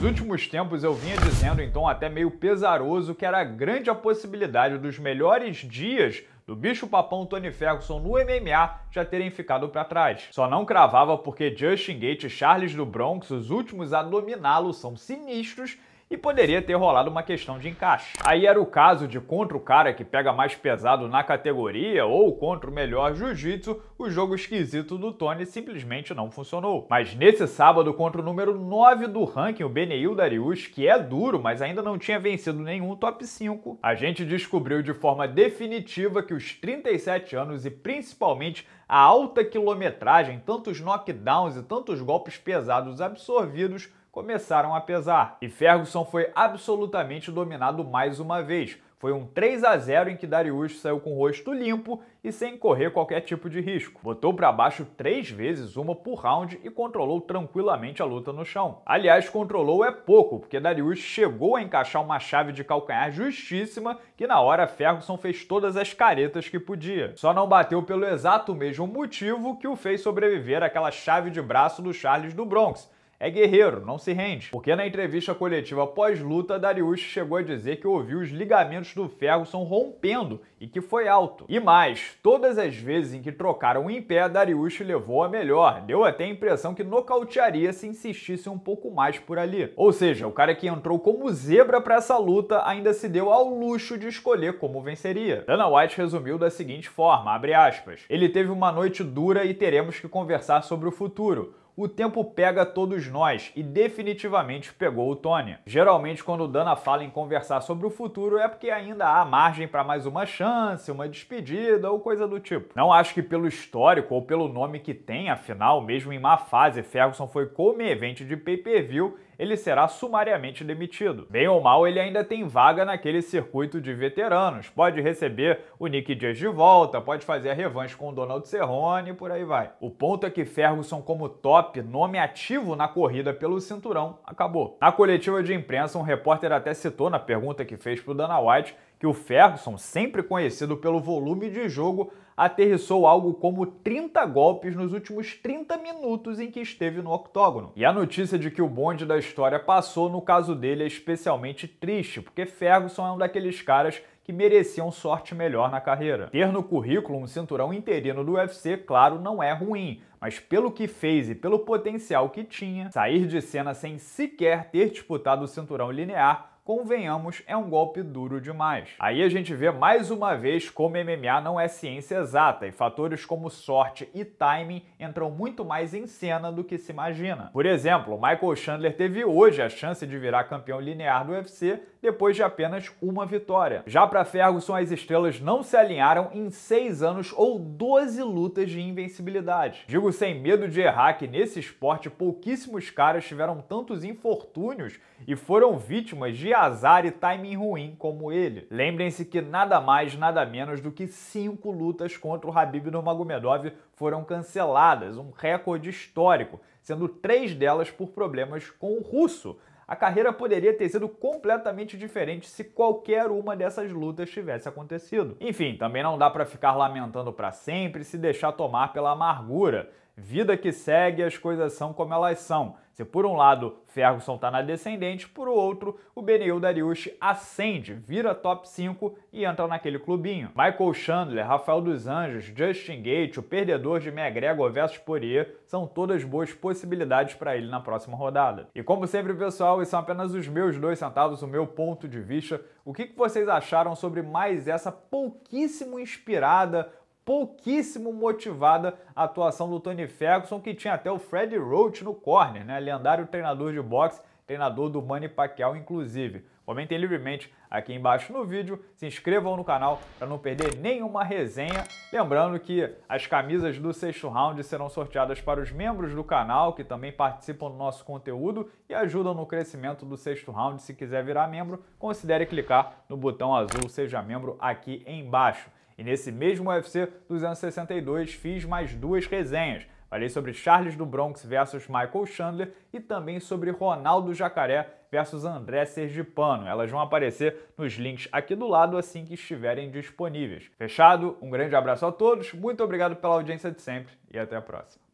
Nos últimos tempos eu vinha dizendo então até meio pesaroso que era grande a possibilidade dos melhores dias do bicho-papão Tony Ferguson no MMA já terem ficado para trás. Só não cravava porque Justin Gate e Charles do Bronx, os últimos a dominá-lo, são sinistros e poderia ter rolado uma questão de encaixe. Aí era o caso de contra o cara que pega mais pesado na categoria ou contra o melhor jiu-jitsu, o jogo esquisito do Tony simplesmente não funcionou. Mas nesse sábado, contra o número 9 do ranking, o Beneil Darius, que é duro, mas ainda não tinha vencido nenhum top 5, a gente descobriu de forma definitiva que os 37 anos e principalmente a alta quilometragem, tantos knockdowns e tantos golpes pesados absorvidos começaram a pesar. E Ferguson foi absolutamente dominado mais uma vez. Foi um 3 a 0 em que Darius saiu com o rosto limpo e sem correr qualquer tipo de risco. Botou para baixo três vezes, uma por round, e controlou tranquilamente a luta no chão. Aliás, controlou é pouco, porque Darius chegou a encaixar uma chave de calcanhar justíssima que na hora Ferguson fez todas as caretas que podia. Só não bateu pelo exato mesmo motivo que o fez sobreviver àquela chave de braço do Charles do Bronx, é guerreiro, não se rende. Porque na entrevista coletiva pós-luta, Darius chegou a dizer que ouviu os ligamentos do Ferguson rompendo e que foi alto. E mais, todas as vezes em que trocaram em pé, Darius levou a melhor. Deu até a impressão que nocautearia se insistisse um pouco mais por ali. Ou seja, o cara que entrou como zebra para essa luta ainda se deu ao luxo de escolher como venceria. Dana White resumiu da seguinte forma, abre aspas, ele teve uma noite dura e teremos que conversar sobre o futuro o tempo pega todos nós e definitivamente pegou o Tony. Geralmente, quando o Dana fala em conversar sobre o futuro, é porque ainda há margem para mais uma chance, uma despedida ou coisa do tipo. Não acho que pelo histórico ou pelo nome que tem, afinal, mesmo em má fase, Ferguson foi evento de pay-per-view ele será sumariamente demitido. Bem ou mal, ele ainda tem vaga naquele circuito de veteranos, pode receber o Nick Diaz de volta, pode fazer a revanche com o Donald Cerrone e por aí vai. O ponto é que Ferguson, como top, nome ativo na corrida pelo cinturão, acabou. Na coletiva de imprensa, um repórter até citou na pergunta que fez pro Dana White que o Ferguson, sempre conhecido pelo volume de jogo, aterrissou algo como 30 golpes nos últimos 30 minutos em que esteve no octógono. E a notícia de que o bonde da história passou no caso dele é especialmente triste, porque Ferguson é um daqueles caras que mereciam sorte melhor na carreira. Ter no currículo um cinturão interino do UFC, claro, não é ruim, mas pelo que fez e pelo potencial que tinha, sair de cena sem sequer ter disputado o cinturão linear convenhamos, é um golpe duro demais. Aí a gente vê mais uma vez como MMA não é ciência exata e fatores como sorte e timing entram muito mais em cena do que se imagina. Por exemplo, Michael Chandler teve hoje a chance de virar campeão linear do UFC depois de apenas uma vitória. Já para Ferguson, as estrelas não se alinharam em seis anos ou 12 lutas de invencibilidade. Digo sem medo de errar que nesse esporte pouquíssimos caras tiveram tantos infortúnios e foram vítimas de azar e timing ruim como ele. Lembrem-se que nada mais, nada menos do que cinco lutas contra o Habib Nurmagomedov foram canceladas, um recorde histórico, sendo três delas por problemas com o russo. A carreira poderia ter sido completamente diferente se qualquer uma dessas lutas tivesse acontecido. Enfim, também não dá para ficar lamentando para sempre e se deixar tomar pela amargura. Vida que segue, as coisas são como elas são. Se por um lado Ferguson está na descendente, por outro o Benil Darius ascende, vira top 5 e entra naquele clubinho. Michael Chandler, Rafael dos Anjos, Justin Gate, o perdedor de McGregor versus Poirier são todas boas possibilidades para ele na próxima rodada. E como sempre pessoal, esses são apenas os meus dois centavos, o meu ponto de vista. O que vocês acharam sobre mais essa pouquíssimo inspirada pouquíssimo motivada a atuação do Tony Ferguson, que tinha até o Fred Roach no corner, né? lendário treinador de boxe, treinador do Manny Pacquiao, inclusive. Comentem livremente aqui embaixo no vídeo, se inscrevam no canal para não perder nenhuma resenha. Lembrando que as camisas do sexto round serão sorteadas para os membros do canal, que também participam do nosso conteúdo e ajudam no crescimento do sexto round. Se quiser virar membro, considere clicar no botão azul Seja Membro aqui embaixo. E nesse mesmo UFC 262 fiz mais duas resenhas. Falei sobre Charles do Bronx versus Michael Chandler e também sobre Ronaldo Jacaré versus André Sergipano. Elas vão aparecer nos links aqui do lado assim que estiverem disponíveis. Fechado? Um grande abraço a todos, muito obrigado pela audiência de sempre e até a próxima.